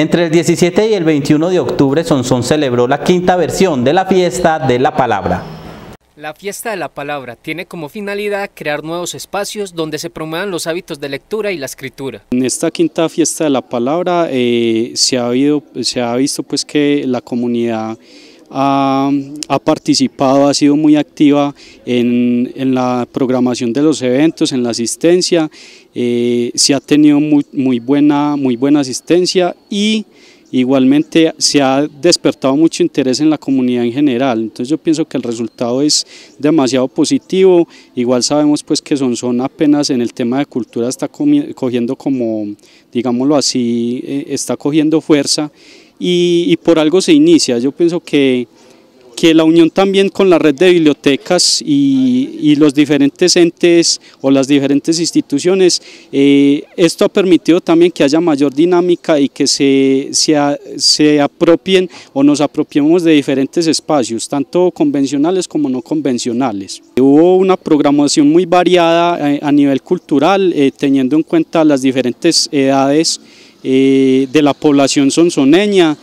Entre el 17 y el 21 de octubre, Sonsón celebró la quinta versión de la Fiesta de la Palabra. La Fiesta de la Palabra tiene como finalidad crear nuevos espacios donde se promuevan los hábitos de lectura y la escritura. En esta quinta Fiesta de la Palabra eh, se, ha visto pues, que la comunidad ha, participado, ha sido muy activa en, en, la programación de los eventos, en la asistencia, eh, se ha tenido muy, muy, buena, muy buena asistencia y igualmente se ha despertado mucho interés en la comunidad en general, entonces yo pienso que el resultado es demasiado positivo, igual sabemos pues que son apenas en el tema de cultura está cogiendo como, digámoslo así, eh, está cogiendo fuerza y, por algo se inicia. Yo pienso que, que la unión también con la red de bibliotecas y, y los diferentes entes o las diferentes instituciones, eh, esto ha permitido también que haya mayor dinámica y que se, se, se, apropien o nos apropiemos de diferentes espacios, tanto convencionales como no convencionales. Hubo una programación muy variada eh, a, nivel cultural, eh, teniendo en cuenta las diferentes edades eh, de la población sonsoneña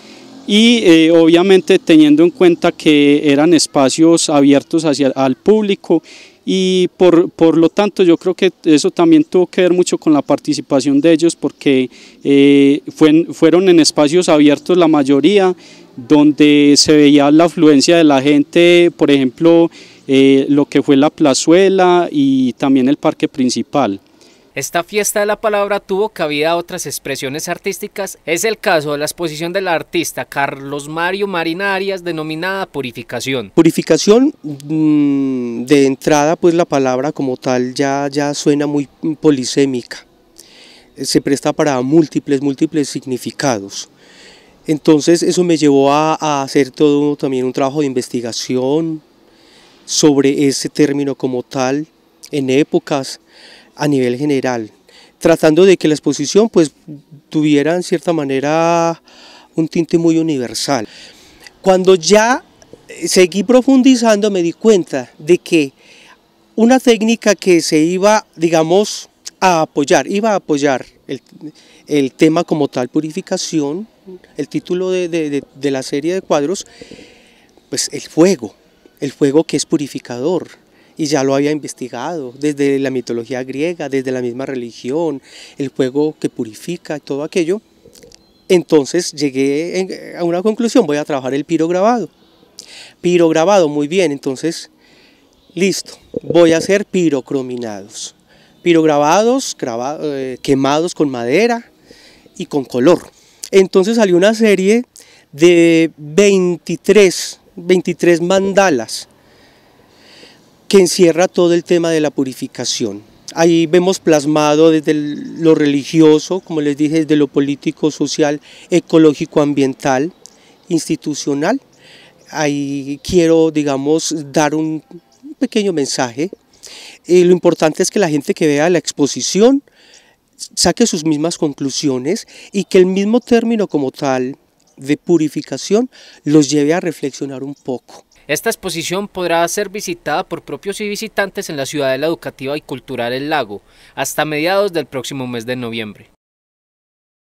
y eh, obviamente teniendo en cuenta que eran espacios abiertos hacia, al público y por, lo tanto yo creo que eso también tuvo que ver mucho con la participación de ellos porque eh, fueron en espacios abiertos la mayoría donde se veía la afluencia de la gente, por ejemplo, lo que fue la plazuela y también el parque principal. Esta fiesta de la palabra tuvo cabida a otras expresiones artísticas. Es el caso de la exposición del artista Carlos Mario Arias, denominada Purificación. Purificación, mm, de entrada, pues la palabra como tal ya, ya suena muy polisémica. Se presta para múltiples, múltiples significados. Entonces eso me llevó a, a hacer todo también un trabajo de investigación sobre ese término como tal en épocas a nivel general, tratando de que la exposición pues, tuviera en cierta manera un tinte muy universal. Cuando ya seguí profundizando me di cuenta de que una técnica que se iba, digamos, a apoyar, iba a apoyar el, tema como tal, purificación, el título de, de la serie de cuadros, pues el fuego, el fuego que es purificador, y ya lo había investigado desde la mitología griega, desde la misma religión, el fuego que purifica todo aquello. Entonces llegué a una conclusión, voy a trabajar el pirograbado. Pirograbado, muy bien, entonces listo, voy a hacer pirocrominados. Pirograbados, eh, quemados con madera y con color. Entonces salió una serie de 23, 23 mandalas que encierra todo el tema de la purificación. Ahí vemos plasmado desde lo religioso, como les dije, desde lo político, social, ecológico, ambiental, institucional. Ahí quiero, digamos, dar un pequeño mensaje. Eh, lo importante es que la gente que vea la exposición saque sus mismas conclusiones y que el mismo término como tal de purificación los lleve a reflexionar un poco esta exposición podrá ser visitada por propios y visitantes en la Ciudadela Educativa y Cultural El Lago hasta mediados del próximo mes de noviembre.